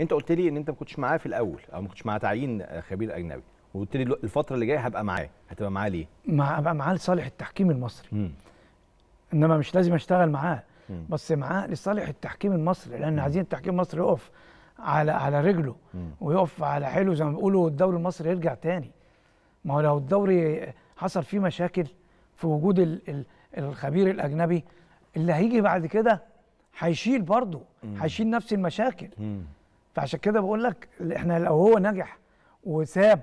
انت قلت لي ان انت ما كنتش معاه في الاول او ما كنتش مع تعيين خبير اجنبي وقلت لي الفتره اللي جايه هبقى معاه هتبقى معاه ليه؟ مع هبقى معاه لصالح التحكيم المصري مم. انما مش لازم اشتغل معاه مم. بس معاه لصالح التحكيم المصري لان عايزين التحكيم المصري يقف على على رجله ويقف على حيله زي ما بيقولوا الدوري المصري يرجع تاني ما هو لو الدوري حصل فيه مشاكل في وجود ال ال الخبير الاجنبي اللي هيجي بعد كده هيشيل برضه هيشيل نفس المشاكل مم. فعشان كده بقول لك احنا لو هو نجح وساب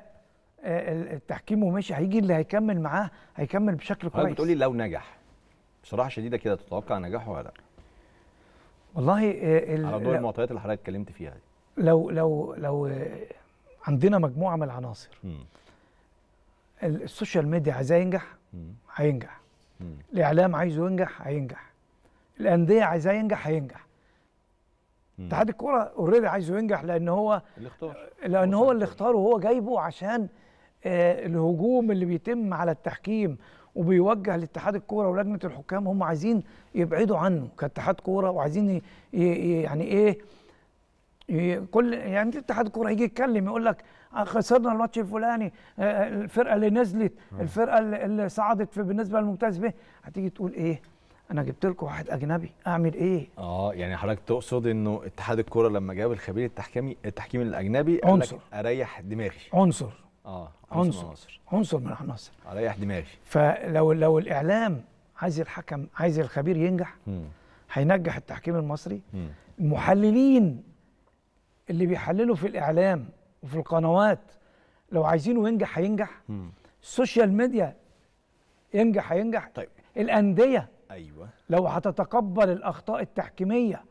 آه، التحكيم ومشي هيجي اللي هيكمل معاه هيكمل بشكل كويس بتقول لي لو نجح بصراحه شديده كده تتوقع نجاحه ولا لا والله آه، على ضوء المعطيات اللي حضرتك اتكلمت فيها دي لو لو لو عندنا مجموعه من العناصر السوشيال ميديا عايزاه ينجح هينجح الاعلام عايزه ينجح هينجح الانديه عايزاه ينجح هينجح اتحاد الكوره اوريدي عايزه ينجح لان هو اللي اختار لان هو اللي اختاره وهو جايبه عشان آه، الهجوم اللي بيتم على التحكيم وبيوجه لاتحاد الكوره ولجنه الحكام هم عايزين يبعدوا عنه كاتحاد كوره وعايزين يعني ايه كل يعني اتحاد الكوره يجي يتكلم يقول لك آه، خسرنا الماتش الفلاني آه، الفرقه اللي نزلت الفرقه اللي صعدت في بالنسبه للممتاز به هتيجي تقول ايه انا جبت لكم واحد اجنبي اعمل ايه اه يعني حضرتك تقصد انه اتحاد الكوره لما جاب الخبير التحكيمي التحكيمي الاجنبي عنصر اريح دماغي عنصر اه عنصر عنصر, عنصر من عناصر اريح دماغي فلو لو الاعلام عايز الحكم عايز الخبير ينجح هينجح التحكيم المصري م. المحللين اللي بيحللوا في الاعلام وفي القنوات لو عايزينه ينجح هينجح السوشيال ميديا ينجح هينجح طيب الانديه ايوه لو هتتقبل الاخطاء التحكيميه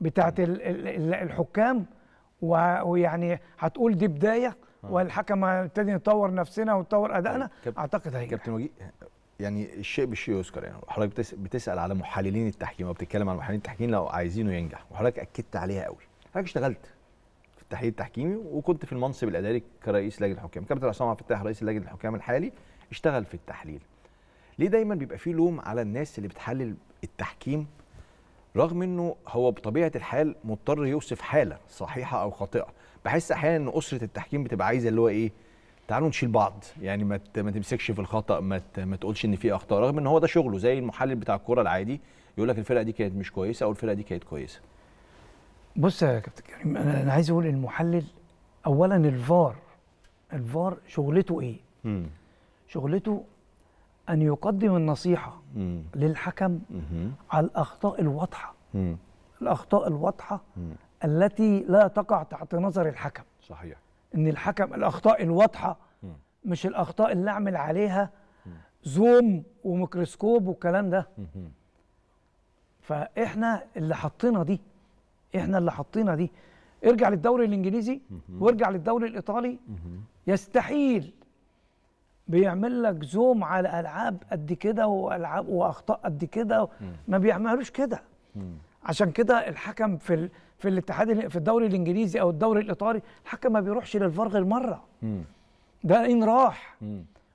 بتاعت الحكام ويعني هتقول دي بدايه آه. والحكم هنبتدي نطور نفسنا ونطور ادائنا طيب، اعتقد هيجي كابتن وجيه يعني الشيء بالشيء يذكر يعني حضرتك بتسال على محللين التحكيم او بتتكلم عن محللين التحكيم لو عايزينه ينجح وحضرتك اكدت عليها قوي حضرتك اشتغلت في التحليل التحكيمي وكنت في المنصب الاداري كرئيس لجنه الحكام كابتن عصام عبد الفتاح رئيس لجنه الحكام الحالي اشتغل في التحليل ليه دايما بيبقى فيه لوم على الناس اللي بتحلل التحكيم رغم انه هو بطبيعه الحال مضطر يوصف حاله صحيحه او خاطئه بحس احيانا ان اسره التحكيم بتبقى عايزه اللي هو ايه تعالوا نشيل بعض يعني ما ما تمسكش في الخطا ما ما تقولش ان في اخطاء رغم ان هو ده شغله زي المحلل بتاع الكوره العادي يقول لك الفرقه دي كانت مش كويسه او الفرقه دي كانت كويسه بص يا كابتن كريم انا انا عايز اقول المحلل اولا الفار الفار شغلته ايه مم. شغلته أن يقدم النصيحة مم. للحكم مم. على الأخطاء الواضحة مم. الأخطاء الواضحة مم. التي لا تقع تحت نظر الحكم صحيح إن الحكم الأخطاء الواضحة مم. مش الأخطاء اللي أعمل عليها مم. زوم وميكروسكوب والكلام ده مم. فإحنا اللي حطينا دي إحنا اللي حطينا دي ارجع للدوري الإنجليزي وارجع للدوري الإيطالي يستحيل بيعمل لك زوم على العاب قد كده والعاب واخطاء قد كده ما بيعملوش كده عشان كده الحكم في ال... في الاتحاد في الدوري الانجليزي او الدوري الايطالي الحكم ما بيروحش للفار غير مره ده ان راح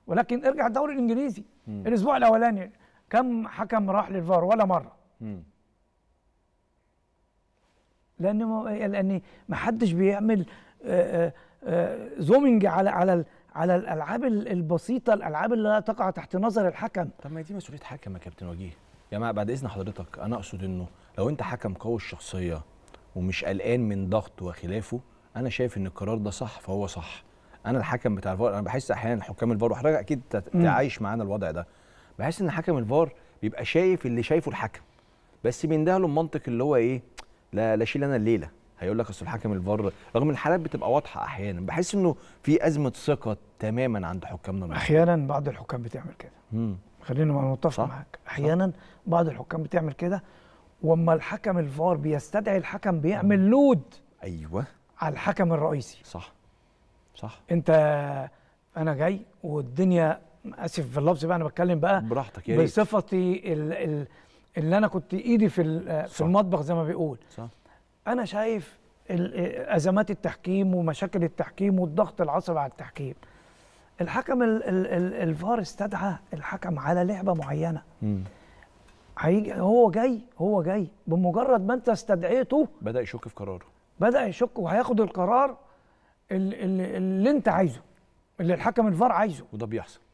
ولكن ارجع الدوري الانجليزي الاسبوع الاولاني كم حكم راح للفار ولا مره لان لان ما حدش بيعمل زومنج آه، آه، آه، على على على الالعاب البسيطه الالعاب اللي لا تقع تحت نظر الحكم طب ما دي مسؤوليه حكم يا كابتن وجيه يا ما بعد اذن حضرتك انا اقصد انه لو انت حكم قوي الشخصيه ومش قلقان من ضغط وخلافه انا شايف ان القرار ده صح فهو صح انا الحكم بتاع الفار انا بحس احيانا حكام الفار وحضرتك اكيد تعايش معانا الوضع ده بحس ان حكم الفار بيبقى شايف اللي شايفه الحكم بس له المنطق اللي هو ايه لا لا شيل انا الليله هيقول لك اصل الحكم الفار رغم الحالات بتبقى واضحه احيانا بحس انه في ازمه ثقه تماما عند حكامنا احيانا بعض الحكام بتعمل كده امم خلينا نتفق معاك احيانا صح. بعض الحكام بتعمل كده واما الحكم الفار بيستدعي الحكم بيعمل لود ايوه على الحكم الرئيسي صح صح انت انا جاي والدنيا اسف في اللفظ بقى انا بتكلم بقى براحتك يا بصفتي ال ال اللي انا كنت ايدي في في المطبخ زي ما بيقول صح. انا شايف ازمات التحكيم ومشاكل التحكيم والضغط العصبي على التحكيم الحكم الفار استدعى الحكم على لعبه معينه هيجي هو جاي هو جاي بمجرد ما انت استدعيته بدا يشك في قراره بدا يشك وهياخد القرار اللي, اللي انت عايزه اللي الحكم الفار عايزه وده بيحصل